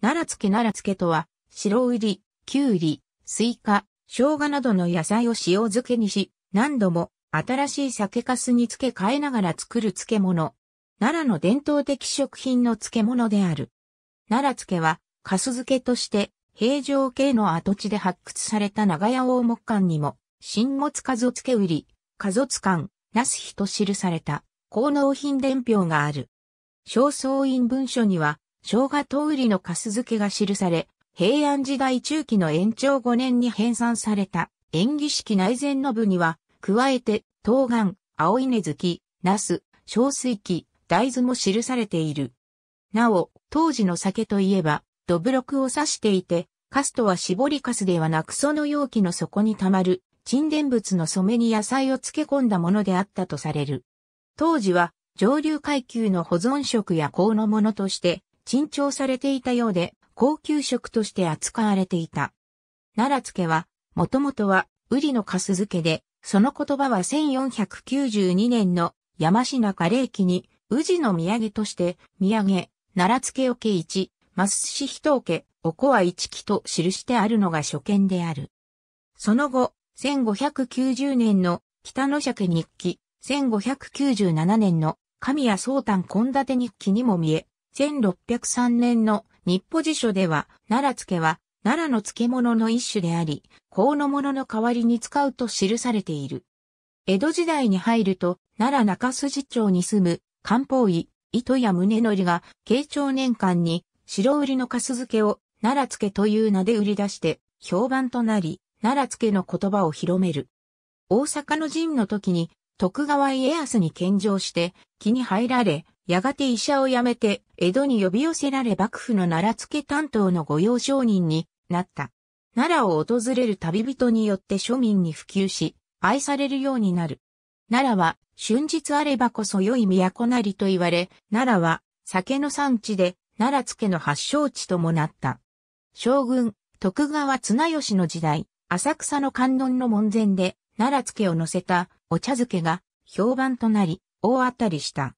奈良漬け奈良漬けとは、白瓜、きゅうり、スイカ、生姜などの野菜を塩漬けにし、何度も新しい酒粕に漬け替えながら作る漬物。奈良の伝統的食品の漬物である。奈良漬けは、粕漬けとして、平城系の跡地で発掘された長屋大木館にも、新物かぞ漬け売り、かぞつかん、なすと記された、高能品伝票がある。正倉院文書には、生姜とうりの粕漬けが記され、平安時代中期の延長5年に編纂された、演技式内前の部には、加えて、冬瓜、青稲月、茄子、小水器、大豆も記されている。なお、当時の酒といえば、ドブろくを指していて、カスとは絞りカスではなくその容器の底に溜まる、沈殿物の染めに野菜を漬け込んだものであったとされる。当時は、上流階級の保存食や香のものとして、珍重されていたようで、高級食として扱われていた。奈良漬けは、もともとは、ウリのカス漬けで、その言葉は1492年の山品加齢期に、宇治の土産として、土産、奈良漬け桶一、マスシヒトオケ、おこわ一期と記してあるのが初見である。その後、1590年の北野尺日記、1597年の神谷宗丹献立日記にも見え、1603年の日歩辞書では、奈良漬は、奈良の漬物の一種であり、香の物の代わりに使うと記されている。江戸時代に入ると、奈良中筋町に住む、漢方医、糸や宗則が、慶長年間に、白売りの粕漬けを、奈良漬という名で売り出して、評判となり、奈良漬の言葉を広める。大阪の陣の時に、徳川家康に献上して、気に入られ、やがて医者を辞めて、江戸に呼び寄せられ幕府の奈良付担当の御用商人になった。奈良を訪れる旅人によって庶民に普及し、愛されるようになる。奈良は、春日あればこそ良い都なりと言われ、奈良は、酒の産地で、奈良付の発祥地ともなった。将軍、徳川綱吉の時代、浅草の観音の門前で、奈良付を乗せたお茶漬けが評判となり、大当たりした。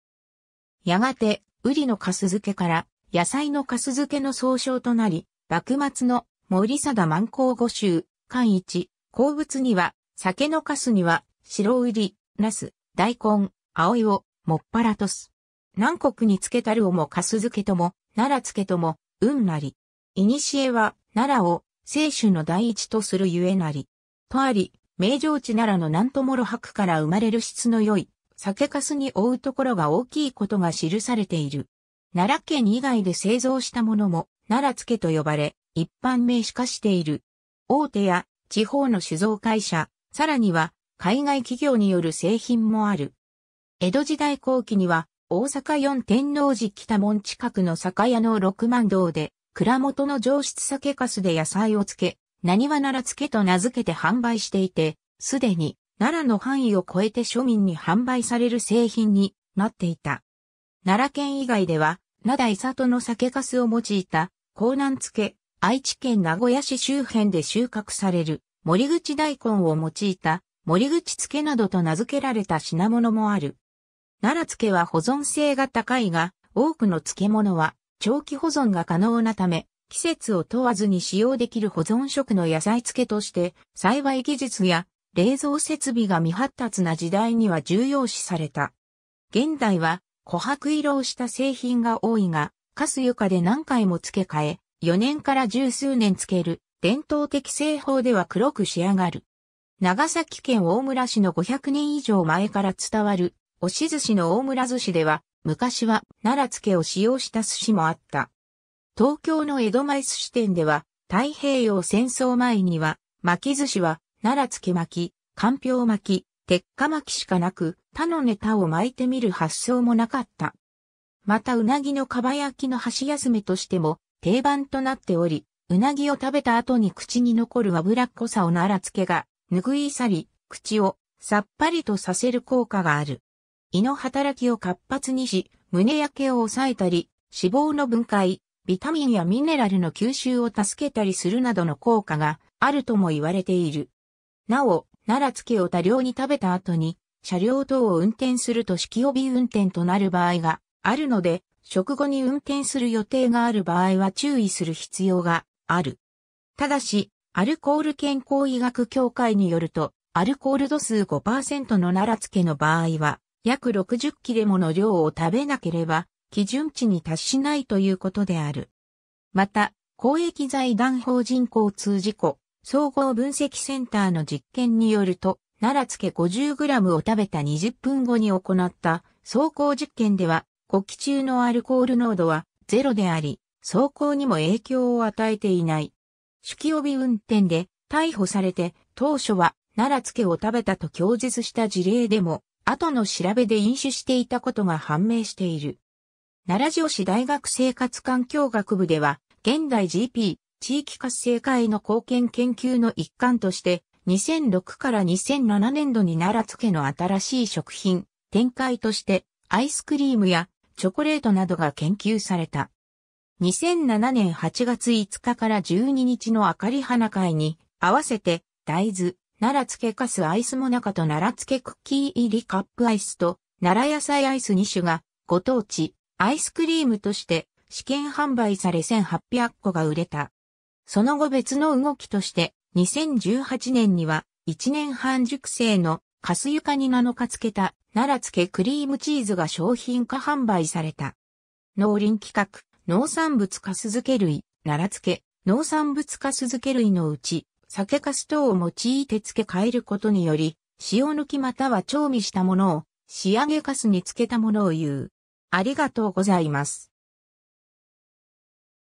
やがて、ウリのカス漬けから、野菜のカス漬けの総称となり、幕末の森貞万光五州、関一、鉱物には、酒のカスには、白ウリ、ナス、大根、いを、もっぱらとす。南国につけたるをもカス漬けとも、奈良漬けとも、うんなり。いにしえは、奈良を、聖種の第一とするゆえなり。とあり、名城地奈良の南とろ白から生まれる質の良い、酒粕に追うところが大きいことが記されている。奈良県以外で製造したものも、奈良漬けと呼ばれ、一般名詞化している。大手や地方の酒造会社、さらには海外企業による製品もある。江戸時代後期には、大阪四天王寺北門近くの酒屋の六万堂で、蔵元の上質酒粕で野菜を漬け、何は奈良漬けと名付けて販売していて、すでに奈良の範囲を超えて庶民に販売される製品になっていた。奈良県以外では、灘伊里の酒粕を用いた、江南漬け、愛知県名古屋市周辺で収穫される、森口大根を用いた、森口漬けなどと名付けられた品物もある。奈良漬けは保存性が高いが、多くの漬物は長期保存が可能なため、季節を問わずに使用できる保存食の野菜漬けとして、栽培技術や冷蔵設備が未発達な時代には重要視された。現代は琥珀色をした製品が多いが、カス床で何回も付け替え、4年から十数年つける伝統的製法では黒く仕上がる。長崎県大村市の500年以上前から伝わる押し寿司の大村寿司では昔は奈良漬けを使用した寿司もあった。東京の江戸前寿司店では太平洋戦争前には巻き寿司は奈良つけ巻き、かんぴょう巻き、鉄火巻きしかなく、他のネタを巻いてみる発想もなかった。またうなぎのかば焼きの箸休めとしても定番となっており、うなぎを食べた後に口に残る脂っこさを奈良漬けが拭い去り、口をさっぱりとさせる効果がある。胃の働きを活発にし、胸焼けを抑えたり、脂肪の分解、ビタミンやミネラルの吸収を助けたりするなどの効果があるとも言われている。なお、奈良月を多量に食べた後に、車両等を運転すると式帯運転となる場合があるので、食後に運転する予定がある場合は注意する必要がある。ただし、アルコール健康医学協会によると、アルコール度数5%の奈良漬けの場合は、約60キレもの量を食べなければ、基準値に達しないということである。また、公益財団法人交通事故、総合分析センターの実験によると、奈良漬け 50g を食べた20分後に行った走行実験では、呼気中のアルコール濃度はゼロであり、走行にも影響を与えていない。酒気帯び運転で逮捕されて、当初は奈良漬けを食べたと供述した事例でも、後の調べで飲酒していたことが判明している。奈良城市大学生活環境学部では、現代 GP、地域活性化への貢献研究の一環として、2006から2007年度に奈良漬けの新しい食品、展開として、アイスクリームやチョコレートなどが研究された。2007年8月5日から12日の明かり花会に、合わせて、大豆、奈良漬けカスアイスもナカと奈良漬けクッキー入りカップアイスと、奈良野菜アイス2種が、ご当地、アイスクリームとして、試験販売され1800個が売れた。その後別の動きとして、2018年には、1年半熟成のカス床に7日漬けた奈良漬けクリームチーズが商品化販売された。農林企画、農産物カス漬け類、奈良漬け、農産物カス漬け類のうち、酒かす等を用いて漬け替えることにより、塩抜きまたは調味したものを、仕上げかすに漬けたものを言う。ありがとうございます。